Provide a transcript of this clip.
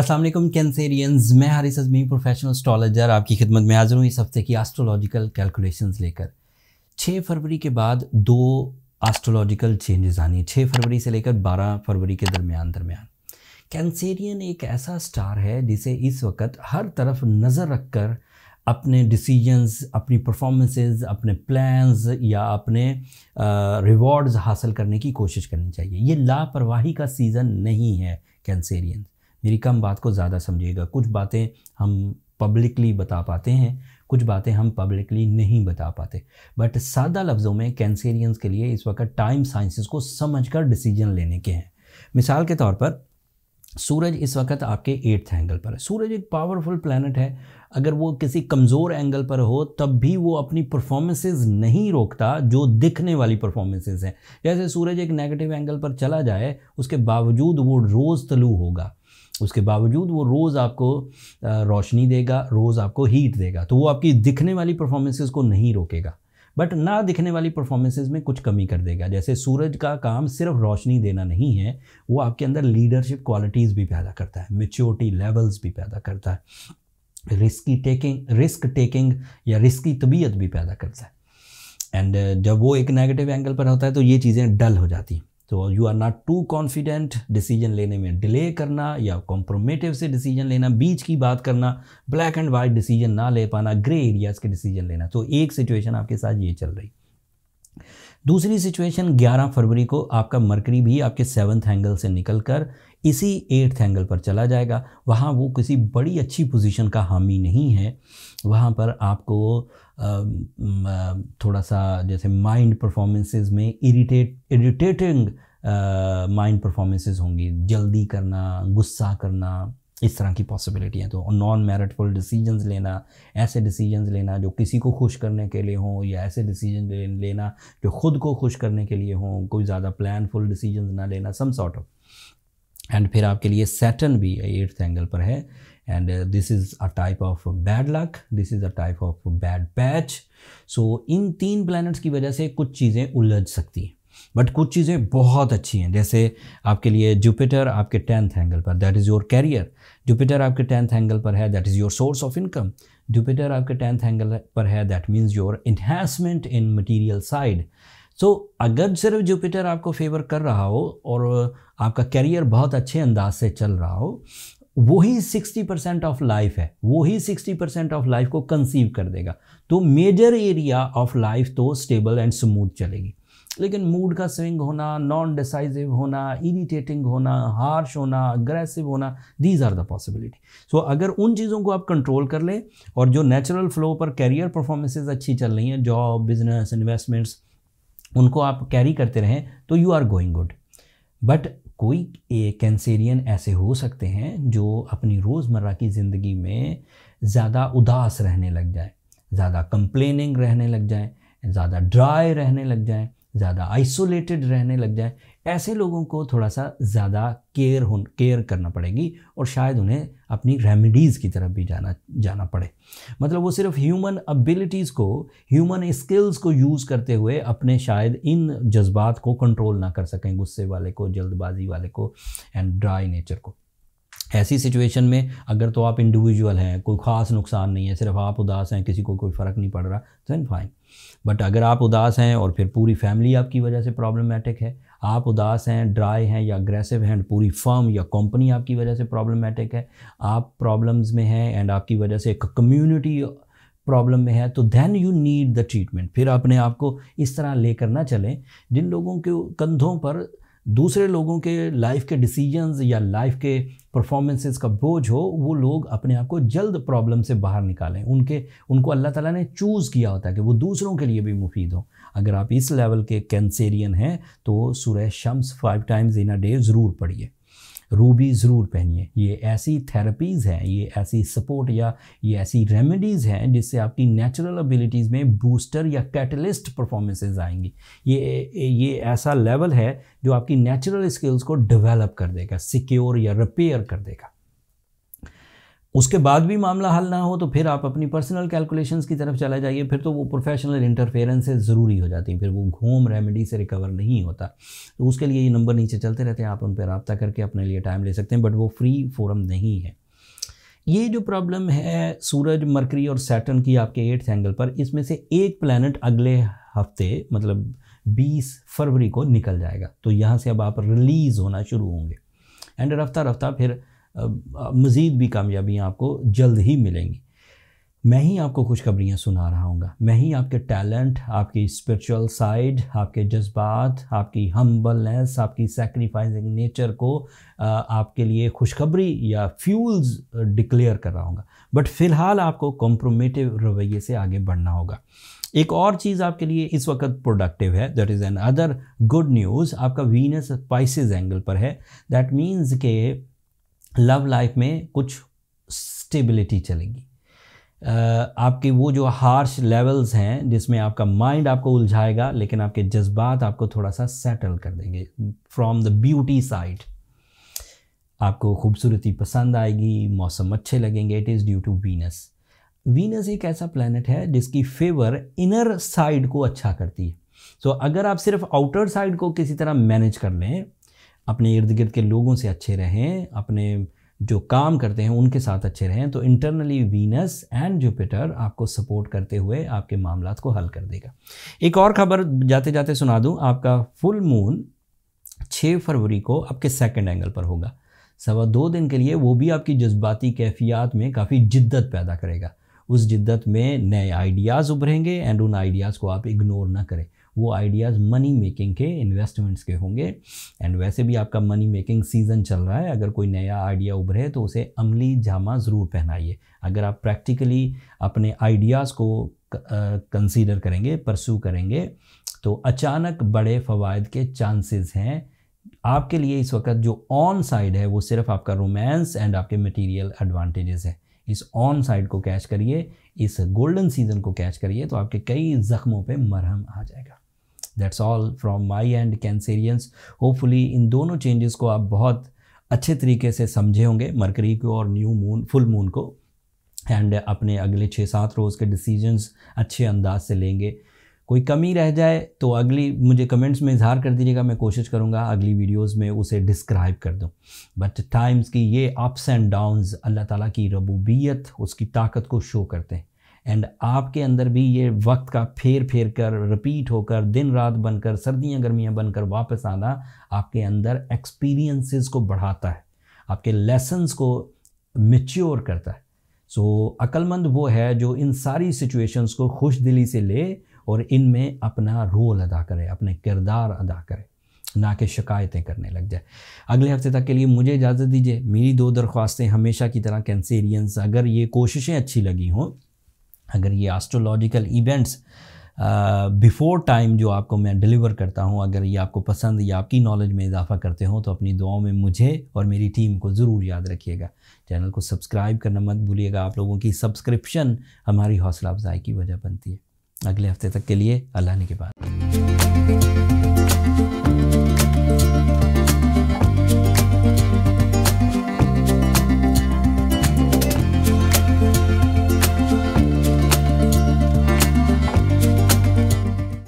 Aslam Cancerians मैं Haris Azmi professional astrologer आपकी खिदमत में हाजिर हूँ इस हफ्ते की एस्ट्रोलॉजिकल कैलकुलेशंस लेकर 6 फरवरी के बाद दो एस्ट्रोलॉजिकल चेंजेस आनी 6 फरवरी से लेकर 12 फरवरी के दरमियान दरमियान कैंसेरियन एक ऐसा स्टार है जिसे इस वक्त हर तरफ नज़र रख कर अपने डिसीजंस अपनी परफॉर्मेंसेस अपने प्लान्स या अपने रिवॉर्ड्स हासिल करने की कोशिश करनी चाहिए ये लापरवाही का सीज़न नहीं है कैंसेरियन मेरी कम बात को ज़्यादा समझिएगा कुछ बातें हम पब्लिकली बता पाते हैं कुछ बातें हम पब्लिकली नहीं बता पाते बट सादा लफ्ज़ों में कैंसेरियंस के लिए इस वक्त टाइम साइंसिस को समझ कर डिसीजन लेने के हैं मिसाल के तौर पर सूरज इस वक्त आपके एट्थ एंगल पर है सूरज एक पावरफुल प्लानट है अगर वो किसी कमज़ोर एंगल पर हो तब भी वो अपनी परफॉर्मेंसेज नहीं रोकता जो दिखने वाली परफॉर्मेंसेज हैं जैसे सूरज एक नेगेटिव एंगल पर चला जाए उसके बावजूद वो रोज़ तलू होगा उसके बावजूद वो रोज़ आपको रोशनी देगा रोज़ आपको हीट देगा तो वो आपकी दिखने वाली परफॉर्मेंसेस को नहीं रोकेगा बट ना दिखने वाली परफॉर्मेंसेज में कुछ कमी कर देगा जैसे सूरज का काम सिर्फ रोशनी देना नहीं है वो आपके अंदर लीडरशिप क्वालिटीज़ भी पैदा करता है मेच्योरिटी लेवल्स भी पैदा करता है रिस्की टेकिंग रिस्क टेकिंग या रिस्की तबीयत भी पैदा करता है एंड जब वो एक नेगेटिव एंगल पर होता है तो ये चीज़ें डल हो जाती हैं तो you are not too confident decision लेने में डिले करना या कॉम्प्रोमेटिव से डिसीजन लेना बीच की बात करना ब्लैक एंड वाइट डिसीजन ना ले पाना ग्रे एरियाज़ के डिसीजन लेना तो एक सिचुएशन आपके साथ ये चल रही दूसरी सिचुएशन 11 फरवरी को आपका मरकरी भी आपके सेवन्थ एंगल से निकल कर इसी एट्थ एंगल पर चला जाएगा वहाँ वो किसी बड़ी अच्छी पोजीशन का हामी नहीं है वहाँ पर आपको थोड़ा सा जैसे माइंड परफॉर्मेंसेस में इरिटेट इरिटेटिंग माइंड परफॉर्मेंसेस होंगी जल्दी करना गुस्सा करना इस तरह की पॉसिबिलिटी है तो नॉन मेरिटफुल डिसीजंस लेना ऐसे डिसीजंस लेना जो किसी को खुश करने के लिए हों या ऐसे डिसीजन लेना जो ख़ुद को खुश करने के लिए हों कोई ज़्यादा प्लानफुल डिसीजंस ना लेना सम सॉर्ट ऑफ एंड फिर आपके लिए सैटन भी एट्थ एंगल पर है and this is a type of bad luck this is a type of bad patch so इन तीन प्लैनेट्स की वजह से कुछ चीज़ें उलझ सकती हैं बट कुछ चीज़ें बहुत अच्छी हैं जैसे आपके लिए जुपिटर आपके टेंथ एंगल पर that is your career Jupiter आपके टेंथ एंगल पर है that is your source of income Jupiter आपके टेंथ एंगल पर है that means your enhancement in material side so अगर सिर्फ जुपिटर आपको फेवर कर रहा हो और आपका करियर बहुत अच्छे अंदाज से चल रहा हो वही सिक्सटी परसेंट ऑफ लाइफ है वही सिक्सटी परसेंट ऑफ लाइफ को कंसीव कर देगा तो मेजर एरिया ऑफ लाइफ तो स्टेबल एंड स्मूथ चलेगी लेकिन मूड का स्विंग होना नॉन डिसाइजिव होना इरिटेटिंग होना हार्श होना अग्रेसिव होना these are the possibility so अगर उन चीज़ों को आप कंट्रोल कर लें और जो नेचुरल फ्लो पर कैरियर परफॉर्मेंसेज अच्छी चल रही हैं जॉब बिजनेस इन्वेस्टमेंट्स उनको आप कैरी करते रहें तो you are going good but कोई कैंसेरियन ऐसे हो सकते हैं जो अपनी रोज़मर्रा की ज़िंदगी में ज़्यादा उदास रहने लग जाए ज़्यादा कंप्लेनिंग रहने लग जाए ज़्यादा ड्राई रहने लग जाएँ ज़्यादा आइसोलेटेड रहने लग जाए ऐसे लोगों को थोड़ा सा ज़्यादा केयर हो केयर करना पड़ेगी और शायद उन्हें अपनी रेमिडीज़ की तरफ भी जाना जाना पड़े मतलब वो सिर्फ ह्यूमन अबिलिटीज़ को ह्यूमन स्किल्स को यूज़ करते हुए अपने शायद इन जज्बात को कंट्रोल ना कर सकें गुस्से वाले को जल्दबाजी वाले को एंड ड्राई नेचर को ऐसी सिचुएशन में अगर तो आप इंडिविजुअल हैं कोई ख़ास नुकसान नहीं है सिर्फ आप उदास हैं किसी को कोई फ़र्क नहीं पड़ रहा तो एंड फाइन बट अगर आप उदास हैं और फिर पूरी फैमिली आपकी वजह से प्रॉब्लमेटिक है आप उदास हैं ड्राई हैं या अग्रेसिव हैं पूरी फर्म या कंपनी आपकी वजह से प्रॉब्लमेटिक है आप प्रॉब्लम्स में हैं एंड आपकी वजह से एक कम्युनिटी प्रॉब्लम में है तो then you need the treatment फिर अपने आप को इस तरह लेकर ना चलें जिन लोगों के कंधों पर दूसरे लोगों के लाइफ के डिसीजंस या लाइफ के परफॉर्मेंसेस का बोझ हो वो लोग अपने आप को जल्द प्रॉब्लम से बाहर निकालें उनके उनको अल्लाह ताला ने चूज़ किया होता है कि वो दूसरों के लिए भी मुफीद हो अगर आप इस लेवल के कैंसेरियन हैं तो सूर्य शम्स five times in a day ज़रूर पढ़िए रूबी ज़रूर पहनिए ये ऐसी थेरेपीज़ हैं ये ऐसी सपोर्ट या ये ऐसी रेमेडीज़ हैं जिससे आपकी नेचुरल एबिलिटीज़ में बूस्टर या कैटलिस्ट परफॉर्मेंसेज आएंगी ये ये ऐसा लेवल है जो आपकी नेचुरल स्किल्स को डेवलप कर देगा सिक्योर या रिपेयर कर देगा उसके बाद भी मामला हल ना हो तो फिर आप अपनी पर्सनल कैलकुलेशंस की तरफ चला जाइए फिर तो वो प्रोफेशनल इंटरफेरेंसेज ज़रूरी हो जाती हैं फिर वो घूम रेमेडी से रिकवर नहीं होता तो उसके लिए ये नंबर नीचे चलते रहते हैं आप उन पर रबता करके अपने लिए टाइम ले सकते हैं बट वो फ्री फोरम नहीं है ये जो प्रॉब्लम है सूरज मरकरी और सैटर्न की आपके एट्थ एंगल पर इसमें से एक प्लानट अगले हफ्ते मतलब 20 फरवरी को निकल जाएगा तो यहाँ से अब आप रिलीज़ होना शुरू होंगे एंड रफ्ता रफ्ता फिर मज़ीद भी कामयाबियाँ आपको जल्द ही मिलेंगी मैं ही आपको खुशखबरियाँ सुना रहा हूँ मैं ही आपके टैलेंट आपकी स्पिरिचुअल साइड आपके जज्बात आपकी हम्बलनेस आपकी सेक्रीफाइसिंग नेचर को आपके लिए खुशखबरी या फ्यूल्स डिक्लेयर कर रहा हूँ बट फ़िलहाल आपको कॉम्प्रोमेटिव रवैये से आगे बढ़ना होगा एक और चीज़ आपके लिए इस वक्त प्रोडक्टिव है that is another good news आपका वीनस पाइसिस एंगल पर है दैट मीन्स के लव लाइफ में कुछ स्टेबिलिटी चलेगी आपके वो जो हार्श लेवल्स हैं जिसमें आपका माइंड आपको उलझाएगा लेकिन आपके जज्बात आपको थोड़ा सा सेटल कर देंगे फ्रॉम द ब्यूटी साइड आपको खूबसूरती पसंद आएगी मौसम अच्छे लगेंगे it is due to Venus Venus एक ऐसा प्लानट है जिसकी फेवर इनर साइड को अच्छा करती है सो so, अगर आप सिर्फ आउटर साइड को किसी तरह मैनेज कर लें अपने इर्द गिर्द के लोगों से अच्छे रहें अपने जो काम करते हैं उनके साथ अच्छे रहें तो इंटरनली वीनस एंड जुपिटर आपको सपोर्ट करते हुए आपके मामला को हल कर देगा एक और खबर जाते जाते सुना दूँ आपका फुल मून छः फरवरी को आपके सेकेंड एंगल पर होगा सवा दो दिन के लिए वो भी आपकी जज्बाती कैफियत में काफ़ी जिद्दत पैदा करेगा उस जिद्दत में नए आइडियाज़ उभरेंगे एंड उन आइडियाज़ को आप इग्नोर ना करें वो आइडियाज़ मनी मेकिंग के इन्वेस्टमेंट्स के होंगे एंड वैसे भी आपका मनी मेकिंग सीज़न चल रहा है अगर कोई नया आइडिया उभरे तो उसे अमली जामा ज़रूर पहनाइए अगर आप प्रैक्टिकली अपने आइडियाज़ को कंसीडर करेंगे परसू करेंगे तो अचानक बड़े फ़वाद के चांसेस हैं आपके लिए इस वक्त जो ऑन साइड है वो सिर्फ आपका रोमांस एंड आपके मटेरियल एडवांटेजेस है इस ऑन साइड को कैच करिए इस गोल्डन सीजन को कैच करिए तो आपके कई ज़ख्मों पे मरहम आ जाएगा that's all from my end Cancerians hopefully इन दोनों चेंजेस को आप बहुत अच्छे तरीके से समझे होंगे मरकरी को और न्यू मून फुल मून को एंड अपने अगले छः सात रोज़ के डिसीजंस अच्छे अंदाज से लेंगे कोई कमी रह जाए तो अगली मुझे कमेंट्स में इजहार कर दीजिएगा मैं कोशिश करूँगा अगली वीडियोस में उसे डिस्क्राइब कर दूँ बट टाइम्स की ये अप्स एंड डाउन्स अल्लाह ताला की रबूबियत उसकी ताकत को शो करते हैं एंड आपके अंदर भी ये वक्त का फेर फेर कर रिपीट होकर दिन रात बनकर सर्दियाँ गर्मियाँ बनकर वापस आना आपके अंदर एक्सपीरियंसेस को बढ़ाता है आपके लेसन्स को मेच्योर करता है सो so, अक्लमंद वो है जो इन सारी सिचुएशंस को खुश दिली से ले और इनमें अपना रोल अदा करे अपने किरदार अदा करे ना कि शिकायतें करने लग जाए अगले हफ्ते तक के लिए मुझे इजाज़त दीजिए मेरी दो दरख्वास्तें हमेशा की तरह कैंसेरियंस अगर ये कोशिशें अच्छी लगी हों अगर ये एस्ट्रोलॉजिकल इवेंट्स बिफ़ोर टाइम जो आपको मैं डिलीवर करता हूँ अगर ये आपको पसंद या आपकी नॉलेज में इजाफा करते हो तो अपनी दुआओं में मुझे और मेरी टीम को ज़रूर याद रखिएगा चैनल को सब्सक्राइब करना मत भूलिएगा आप लोगों की सब्सक्रिप्शन हमारी हौसला अफजाई की वजह बनती है अगले हफ्ते तक के लिए अल्लाह ने के बाद